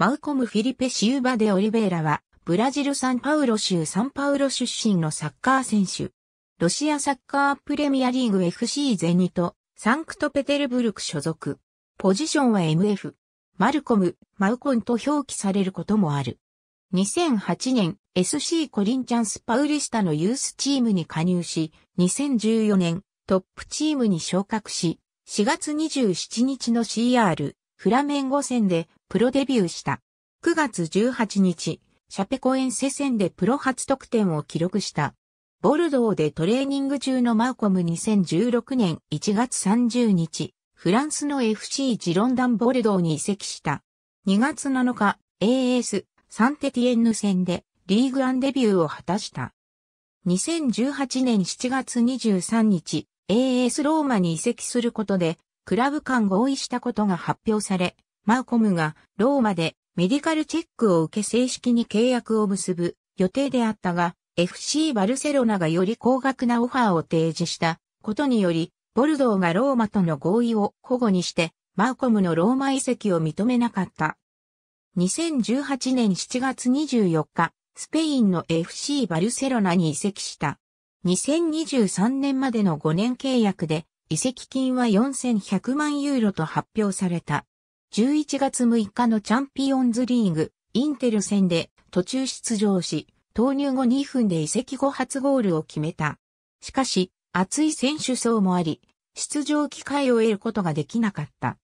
マウコム・フィリペ・シウバ・デ・オリベイラは、ブラジル・サンパウロ州サンパウロ出身のサッカー選手。ロシアサッカープレミアリーグ FC ゼニト、サンクトペテルブルク所属。ポジションは MF。マルコム、マウコンと表記されることもある。2008年、SC コリンチャンス・パウリスタのユースチームに加入し、2014年、トップチームに昇格し、4月27日の CR、フラメンゴ戦でプロデビューした。9月18日、シャペコエンセ戦でプロ初得点を記録した。ボルドーでトレーニング中のマウコム2016年1月30日、フランスの FC ジロンダンボルドーに移籍した。2月7日、AS サンテティエンヌ戦でリーグアンデビューを果たした。2018年7月23日、AS ローマに移籍することでクラブ間合意したことが発表され、マウコムがローマでメディカルチェックを受け正式に契約を結ぶ予定であったが、FC バルセロナがより高額なオファーを提示したことにより、ボルドーがローマとの合意を保護にして、マウコムのローマ移籍を認めなかった。2018年7月24日、スペインの FC バルセロナに移籍した。2023年までの5年契約で、移籍金は4100万ユーロと発表された。11月6日のチャンピオンズリーグ、インテル戦で途中出場し、投入後2分で移籍後初ゴールを決めた。しかし、熱い選手層もあり、出場機会を得ることができなかった。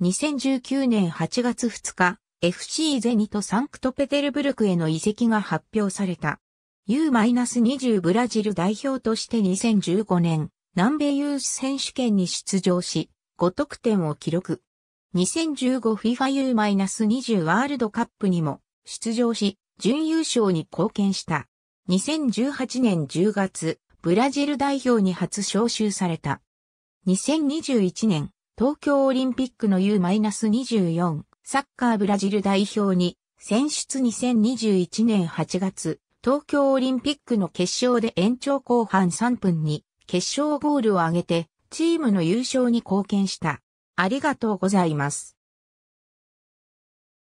2019年8月2日、FC ゼニとサンクトペテルブルクへの移籍が発表された。U-20 ブラジル代表として2015年南米ユース選手権に出場し、5得点を記録。2015FIFA U-20 ワールドカップにも出場し、準優勝に貢献した。2018年10月、ブラジル代表に初招集された。2021年、東京オリンピックの U-24 サッカーブラジル代表に選出2021年8月、東京オリンピックの決勝で延長後半3分に決勝ゴールを挙げて、チームの優勝に貢献した。ありがとうございます。